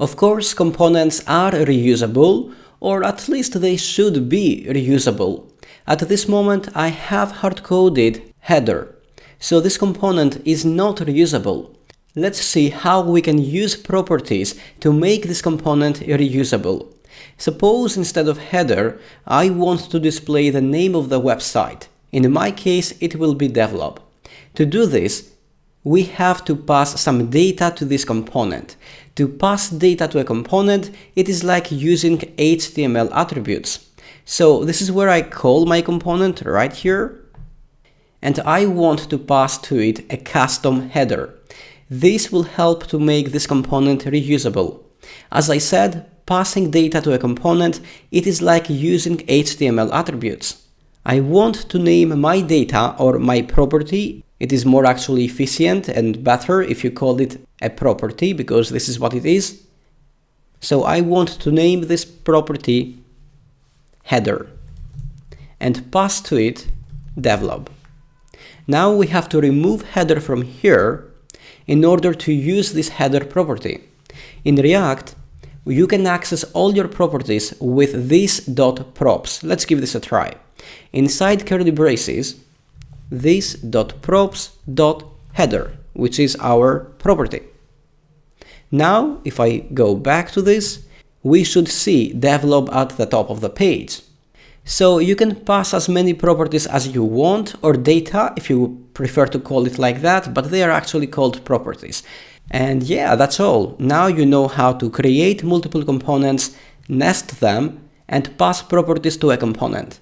Of course, components are reusable, or at least they should be reusable. At this moment, I have hard-coded header, so this component is not reusable. Let's see how we can use properties to make this component reusable. Suppose instead of header, I want to display the name of the website. In my case, it will be develop. To do this, we have to pass some data to this component. To pass data to a component, it is like using HTML attributes. So this is where I call my component right here, and I want to pass to it a custom header. This will help to make this component reusable. As I said, passing data to a component, it is like using HTML attributes. I want to name my data or my property it is more actually efficient and better if you call it a property because this is what it is. So I want to name this property header and pass to it develop. Now we have to remove header from here in order to use this header property. In React, you can access all your properties with this dot props. Let's give this a try. Inside curly braces, this.props.header, which is our property. Now, if I go back to this, we should see develop at the top of the page. So you can pass as many properties as you want, or data if you prefer to call it like that, but they are actually called properties. And yeah, that's all. Now you know how to create multiple components, nest them, and pass properties to a component.